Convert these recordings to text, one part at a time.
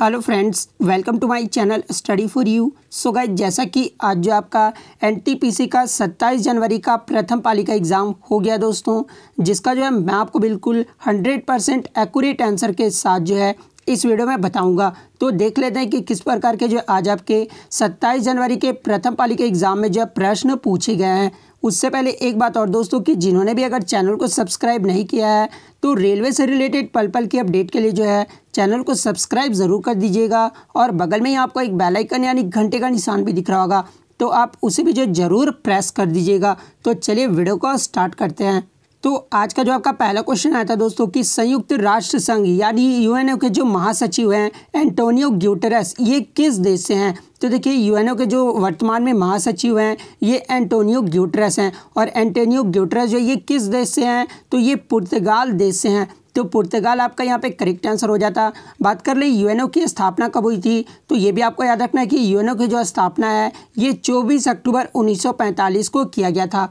hello friends welcome to my channel study for you so guys जैसा कि आज जो आपका एनटीपीसी का 27 जनवरी का प्रथम पाली का एग्ज़ाम हो गया दोस्तों जिसका जो है मैं आपको बिल्कुल 100 परसेंट एक्यूरेट आंसर के साथ जो है इस वीडियो में बताऊंगा तो देख लेते हैं कि किस प्रकार के जो आज आपके 27 जनवरी के प्रथम पाली के एग्ज़ाम में जो प्रश्न पूछे गए हैं उससे पहले एक बात और दोस्तों कि जिन्होंने भी अगर चैनल को सब्सक्राइब नहीं किया है तो रेलवे से रिलेटेड पल पल की अपडेट के लिए जो है चैनल को सब्सक्राइब ज़रूर कर दीजिएगा और बगल में ही आपको एक बेलाइकन यानी घंटे का निशान भी दिख रहा होगा तो आप उसे भी जो जरूर प्रेस कर दीजिएगा तो चलिए वीडियो को स्टार्ट करते हैं तो आज का जो आपका पहला क्वेश्चन आया था दोस्तों कि संयुक्त राष्ट्र संघ यानी यूएनओ के जो महासचिव हैं एंटोनियो ग्यूटरस ये किस देश से हैं तो देखिए यूएनओ के जो वर्तमान में महासचिव हैं ये एंटोनियो ग्यूटरस हैं और एंटोनियो ग्यूटरस जो ये किस देश से हैं तो ये पुर्तगाल देश से हैं तो पुर्तगाल आपका यहाँ पे करेक्ट आंसर हो जाता बात कर ले यूएनओ की स्थापना कब हुई थी तो ये भी आपको याद रखना है कि यूएनओ की जो स्थापना है ये 24 अक्टूबर 1945 को किया गया था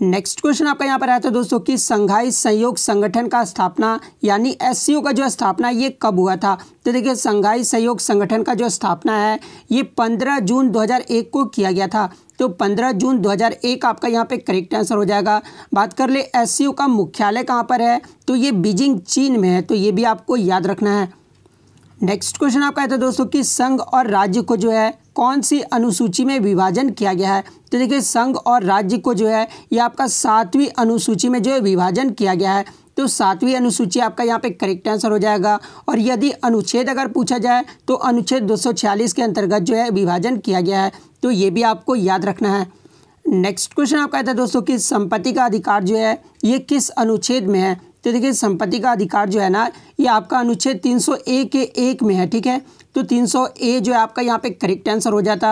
नेक्स्ट क्वेश्चन आपका यहाँ पर आया था दोस्तों कि संघाई सहयोग संगठन का स्थापना यानी एस का जो स्थापना ये कब हुआ था तो देखिए संघाई सहयोग संगठन का जो स्थापना है ये 15 जून 2001 को किया गया था तो 15 जून 2001 आपका यहाँ पे करेक्ट आंसर हो जाएगा बात कर ले एस का मुख्यालय कहाँ पर है तो ये बीजिंग चीन में है तो ये भी आपको याद रखना है नेक्स्ट क्वेश्चन आपका आया था दोस्तों कि संघ और राज्य को जो है कौन सी अनुसूची में विभाजन किया गया है तो देखिए संघ और राज्य को जो है यह आपका सातवीं अनुसूची में जो है विभाजन किया गया है तो सातवीं अनुसूची आपका यहाँ पे करेक्ट आंसर हो जाएगा और यदि अनुच्छेद अगर पूछा जाए तो अनुच्छेद 246 के अंतर्गत जो है विभाजन किया गया है तो ये भी आपको याद रखना है नेक्स्ट क्वेश्चन आपका है दोस्तों कि संपत्ति का अधिकार जो है ये किस अनुच्छेद में है तो देखिए संपत्ति का अधिकार जो है ना ये आपका अनुच्छेद 301 के एक में है ठीक है तो तीन ए जो है आपका यहाँ पे करेक्ट आंसर हो जाता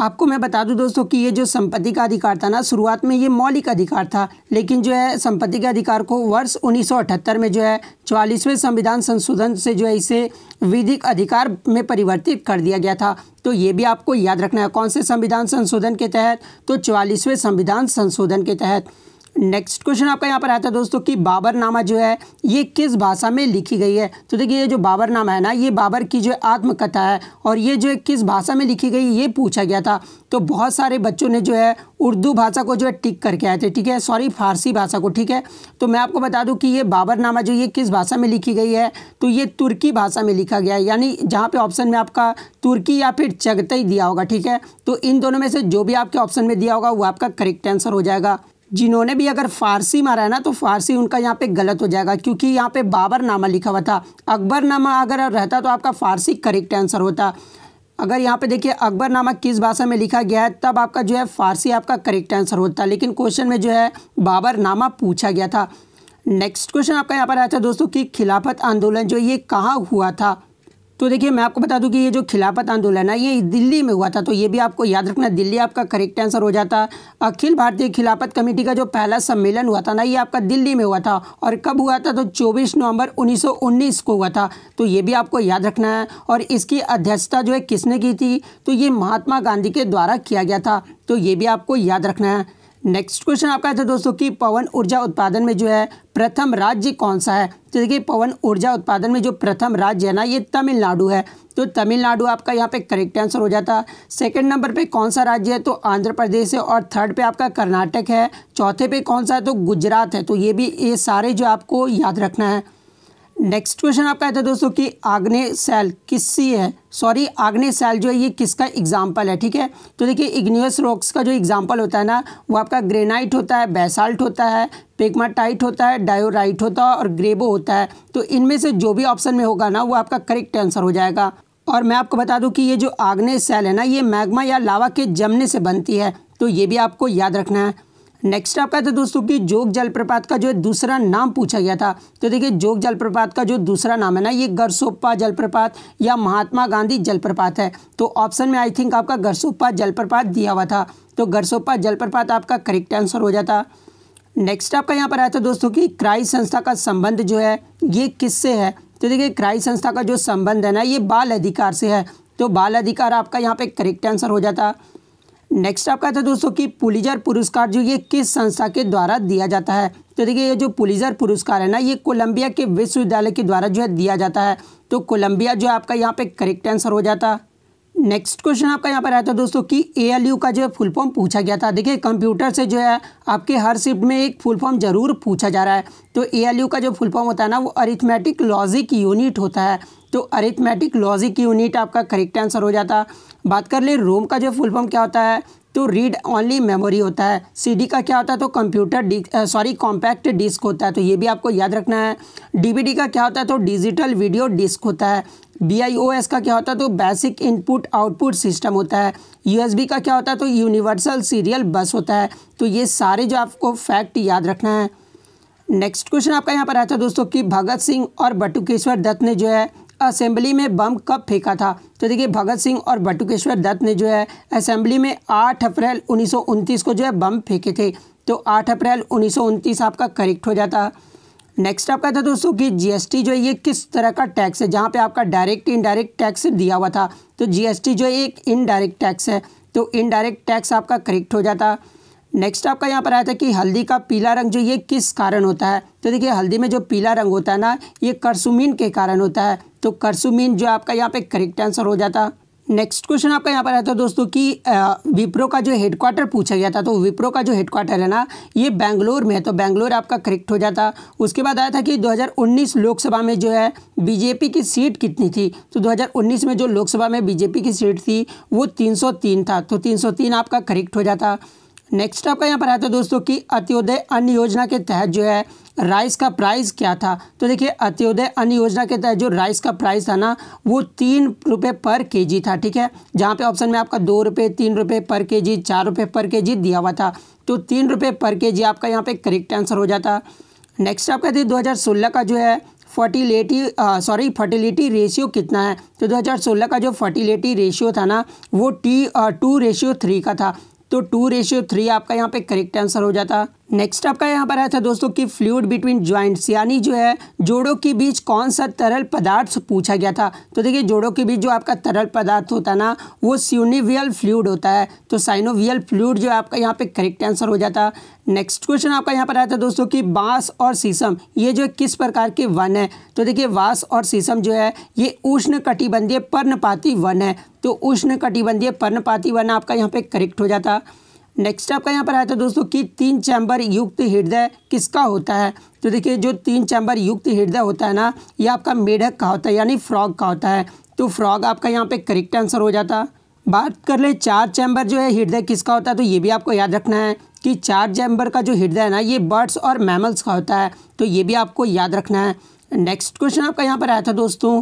आपको मैं बता दूं दोस्तों कि ये जो संपत्ति का अधिकार था ना शुरुआत में ये मौलिक अधिकार था लेकिन जो है संपत्ति के अधिकार को वर्ष 1978 में जो है चवालीसवें संविधान संशोधन से जो है इसे विधिक अधिकार में परिवर्तित कर दिया गया था तो ये भी आपको याद रखना है कौन से संविधान संशोधन के तहत तो चवालीसवें संविधान संशोधन के तहत नेक्स्ट क्वेश्चन आपका यहाँ पर आता है दोस्तों कि बाबरनामा जो है ये किस भाषा में लिखी गई है तो देखिए ये जो बाबरनामा है ना ये बाबर की जो आत्मकथा है और ये जो है किस भाषा में लिखी गई ये पूछा गया था तो बहुत सारे बच्चों ने जो है उर्दू भाषा को जो है टिक करके आए थे ठीक है सॉरी फारसी भाषा को ठीक है तो मैं आपको बता दूँ कि ये बाबरनामा जो ये किस भाषा में लिखी गई है तो ये तुर्की भाषा में लिखा गया है यानी जहाँ पर ऑप्शन में आपका तुर्की या फिर चगतई दिया होगा ठीक है तो इन दोनों में से जो भी आपके ऑप्शन में दिया होगा वो आपका करेक्ट आंसर हो जाएगा जिन्होंने भी अगर फ़ारसी मारा है ना तो फ़ारसी उनका यहाँ पे गलत हो जाएगा क्योंकि यहाँ पे नामा लिखा हुआ था अकबर नामा अगर रहता तो आपका फ़ारसी करेक्ट आंसर होता अगर यहाँ पे देखिए अकबर नामा किस भाषा में लिखा गया है तब आपका जो है फ़ारसी आपका करेक्ट आंसर होता लेकिन क्वेश्चन में जो है नामा पूछा गया था नेक्स्ट क्वेश्चन आपका यहाँ पर आया था दोस्तों कि खिलाफत आंदोलन जो ये कहाँ हुआ था तो देखिए मैं आपको बता दूं कि ये जो खिलाफत आंदोलन है ये दिल्ली में हुआ था तो ये भी आपको याद रखना दिल्ली आपका करेक्ट आंसर हो जाता अखिल भारतीय खिलाफत कमेटी का जो पहला सम्मेलन हुआ था ना ये आपका दिल्ली में हुआ था और कब हुआ था तो 24 नवंबर 1919 को हुआ था तो ये भी आपको याद रखना है और इसकी अध्यक्षता जो है किसने की थी तो ये महात्मा गांधी के द्वारा किया गया था तो ये भी आपको याद रखना है नेक्स्ट क्वेश्चन आपका था तो दोस्तों कि पवन ऊर्जा उत्पादन में जो है प्रथम राज्य कौन सा है तो देखिए पवन ऊर्जा उत्पादन में जो प्रथम राज्य है ना ये तमिलनाडु है तो तमिलनाडु आपका यहाँ पे करेक्ट आंसर हो जाता सेकंड नंबर पे कौन सा राज्य है तो आंध्र प्रदेश है और थर्ड पे आपका कर्नाटक है चौथे पे कौन सा है तो गुजरात है तो ये भी ये सारे जो आपको याद रखना है नेक्स्ट क्वेश्चन आपका आता है दोस्तों कि आग्ने सेल किसी है सॉरी आग्ने सेल जो है ये किसका एग्जाम्पल है ठीक है तो देखिए इग्नियस रॉक्स का जो एग्जाम्पल होता है ना वो आपका ग्रेनाइट होता है बेसाल्ट होता है पेगमाटाइट होता है डायोराइट होता है और ग्रेबो होता है तो इनमें से जो भी ऑप्शन में होगा ना वो आपका करेक्ट आंसर हो जाएगा और मैं आपको बता दूँ कि ये जो आग्ने सेल है ना ये मैगमा या लावा के जमने से बनती है तो ये भी आपको याद रखना है नेक्स्ट आपका था दोस्तों कि जोग जलप्रपात का जो है दूसरा नाम पूछा गया था तो देखिए जोग जलप्रपात का जो दूसरा नाम है ना ये गरसोप्पा जलप्रपात या महात्मा गांधी जलप्रपात है तो ऑप्शन में आई थिंक आपका गरसोप्पा जलप्रपात दिया हुआ था तो गरसोप्पा जलप्रपात आपका करेक्ट आंसर हो जाता नेक्स्ट आपका यहाँ पर आया था दोस्तों की क्राई संस्था का संबंध जो है ये किससे है तो देखिए क्राई संस्था का जो संबंध है ना ये बाल अधिकार से है तो बाल अधिकार आपका यहाँ पर करेक्ट आंसर हो जाता नेक्स्ट आपका था दोस्तों कि पुलिजर पुरस्कार जो ये किस संस्था के द्वारा दिया जाता है तो देखिए ये जो पुलिजर पुरस्कार है ना ये कोलंबिया के विश्वविद्यालय के द्वारा जो है दिया जाता है तो कोलंबिया जो आपका यहाँ पे करेक्ट आंसर हो जाता नेक्स्ट क्वेश्चन आपका यहाँ पर आया था दोस्तों कि ए का जो है फुल फॉर्म पूछा गया था देखिए कंप्यूटर से जो है आपके हर शिफ्ट में एक फुल फॉर्म जरूर पूछा जा रहा है तो ए का जो फुल फॉर्म होता है ना वो अरिथमेटिक लॉजिक यूनिट होता है तो अरिथमेटिक लॉजिक यूनिट आपका करेक्ट आंसर हो जाता बात कर ले रोम का जो फुल फॉर्म क्या होता है तो रीड ओनली मेमोरी होता है सीडी का क्या होता है तो कंप्यूटर सॉरी कॉम्पैक्ट डिस्क होता है तो ये भी आपको याद रखना है डीवीडी का क्या होता है तो डिजिटल वीडियो डिस्क होता है बी का क्या होता है तो बेसिक इनपुट आउटपुट सिस्टम होता है यूएसबी का क्या होता है तो यूनिवर्सल सीरियल बस होता है तो ये सारे जो आपको फैक्ट याद रखना है नेक्स्ट क्वेश्चन आपका यहाँ पर आया था दोस्तों कि भगत सिंह और बटुकेश्वर दत्त ने जो है असेंबली में बम कब फेंका था तो देखिए भगत सिंह और बटुकेश्वर दत्त ने जो है असेंबली में 8 अप्रैल उन्नीस को जो है बम फेंके थे तो 8 अप्रैल उन्नीस आपका करेक्ट हो जाता नेक्स्ट आपका था दोस्तों कि जीएसटी जो है ये किस तरह का टैक्स है जहाँ पे आपका डायरेक्ट इनडायरेक्ट टैक्स दिया हुआ था तो जीएसटी जो है एक इनडायरेक्ट टैक्स है तो इनडायरेक्ट टैक्स आपका करेक्ट हो जाता नेक्स्ट आपका यहाँ पर आया था कि हल्दी का पीला रंग जो ये किस कारण होता है तो देखिए हल्दी में जो पीला रंग होता है ना ये करसुमिन के कारण होता है तो करसू मीन जो आपका यहाँ पे करेक्ट आंसर हो जाता नेक्स्ट क्वेश्चन आपका यहाँ पर रहता है दोस्तों कि विप्रो का जो हेडक्वार्टर पूछा गया था तो विप्रो का जो हेडक्वार्टर है ना ये बेंगलोर में है तो बेंगलोर आपका करेक्ट हो जाता उसके बाद आया था कि 2019 लोकसभा में जो है बीजेपी की सीट कितनी थी तो 2019 में जो लोकसभा में बीजेपी की सीट थी वो 303 था तो 303 आपका करेक्ट हो जाता नेक्स्ट आपका यहाँ पर आता है दोस्तों कि अत्योदय अन्य योजना के तहत जो है राइस का प्राइस क्या था तो देखिए अत्योदय अन्न योजना के तहत जो राइस का प्राइस था ना वो तीन रुपये पर केजी था ठीक है जहाँ पे ऑप्शन में आपका दो रुपये तीन रुपये पर केजी चार रुपये पर केजी दिया हुआ था तो तीन रुपये पर केजी आपका यहाँ पे करेक्ट आंसर हो जाता नेक्स्ट आपका हज़ार सोलह का जो है फर्टिलिटी सॉरी फर्टिलिटी रेशियो कितना है तो 2016 का जो फर्टिलिटी रेशियो था ना वो टी टू रेशियो थ्री का था तो टू रेशियो थ्री आपका यहाँ पे करेक्ट आंसर हो जाता नेक्स्ट आपका यहाँ पर आया था दोस्तों कि फ्लूड बिटवीन ज्वाइंट्स यानी जो है जोड़ों के बीच कौन सा तरल पदार्थ पूछा गया था तो देखिए जोड़ों के बीच जो आपका तरल पदार्थ होता है ना वो सियोनिवियल फ्लूड होता है तो साइनोवियल फ्लूड जो आपका यहाँ पे करेक्ट आंसर हो जाता नेक्स्ट क्वेश्चन आपका यहाँ पर आया था दोस्तों कि बाँस और शीशम ये जो किस प्रकार के वन है तो देखिए बाँस और शीशम जो है ये उष्ण कटिबंधीय पर्णपाती वन है तो उष्ण कटिबंधीय पर्णपाती वन आपका यहाँ पे करेक्ट हो जाता नेक्स्ट आपका यहाँ पर आया था दोस्तों कि तीन चैम्बर युक्त हृदय किसका होता है तो देखिए जो तीन चैम्बर युक्त हृदय होता है ना ये आपका मेढक का होता है यानी फ्रॉग का होता है तो फ्रॉग आपका यहाँ पे करेक्ट आंसर हो जाता बात कर ले चार चैम्बर जो है हृदय किसका होता है तो ये भी आपको याद रखना है कि चार चैम्बर का जो हृदय है ना ये बर्ड्स और मैमल्स का होता है तो ये भी आपको याद रखना है नेक्स्ट क्वेश्चन आपका यहाँ पर आया था दोस्तों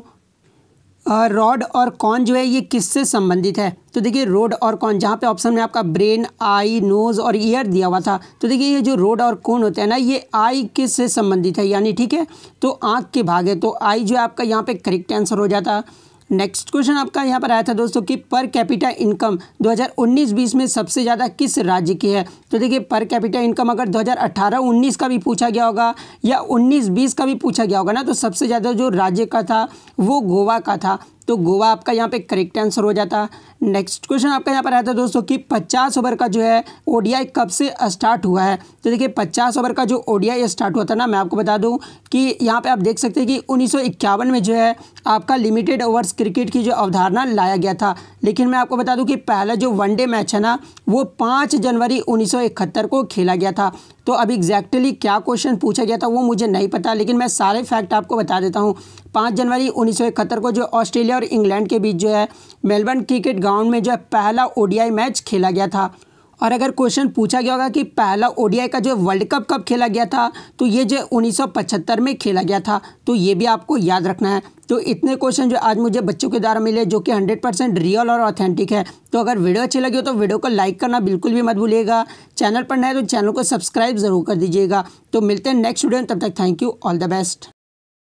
रॉड और कॉन जो है ये किससे संबंधित है तो देखिए रोड और कॉन जहाँ पे ऑप्शन में आपका ब्रेन आई नोज़ और ईयर दिया हुआ था तो देखिए ये जो रोड और कॉन होते हैं ना ये आई किस से संबंधित है यानी ठीक है तो आँख के भाग है तो आई जो है आपका यहाँ पे करेक्ट आंसर हो जाता है नेक्स्ट क्वेश्चन आपका यहाँ पर आया था दोस्तों कि पर कैपिटा इनकम 2019-20 में सबसे ज़्यादा किस राज्य की है तो देखिए पर कैपिटा इनकम अगर 2018-19 का भी पूछा गया होगा या 19-20 का भी पूछा गया होगा ना तो सबसे ज़्यादा जो राज्य का था वो गोवा का था तो गोवा आपका यहाँ पे करेक्ट आंसर हो जाता नेक्स्ट क्वेश्चन आपका यहाँ पर आया था दोस्तों कि 50 ओवर का जो है ओडीआई कब से स्टार्ट हुआ है तो देखिए 50 ओवर का जो ओडीआई स्टार्ट हुआ था ना मैं आपको बता दूं कि यहाँ पे आप देख सकते हैं कि उन्नीस में जो है आपका लिमिटेड ओवर्स क्रिकेट की जो अवधारणा लाया गया था लेकिन मैं आपको बता दूँ कि पहला जो वनडे मैच है ना वो पाँच जनवरी उन्नीस को खेला गया था तो अब एग्जैक्टली क्या क्वेश्चन पूछा गया था वो मुझे नहीं पता लेकिन मैं सारे फैक्ट आपको बता देता हूँ पाँच जनवरी उन्नीस को जो ऑस्ट्रेलिया और इंग्लैंड के बीच जो है मेलबर्न क्रिकेट ग्राउंड में जो है पहला ओडीआई मैच खेला गया था और अगर क्वेश्चन पूछा गया होगा कि पहला ओडीआई का जो वर्ल्ड कप कब खेला गया था तो ये जो है में खेला गया था तो ये भी आपको याद रखना है तो इतने क्वेश्चन जो आज मुझे बच्चों के द्वारा मिले जो कि 100 परसेंट रियल और ऑथेंटिक है तो अगर वीडियो अच्छी लगी हो तो वीडियो को लाइक करना बिल्कुल भी मत भूलिएगा चैनल पर नए तो चैनल को सब्सक्राइब जरूर कर दीजिएगा तो मिलते हैं नेक्स्ट वीडियो में तब तक thank you all the best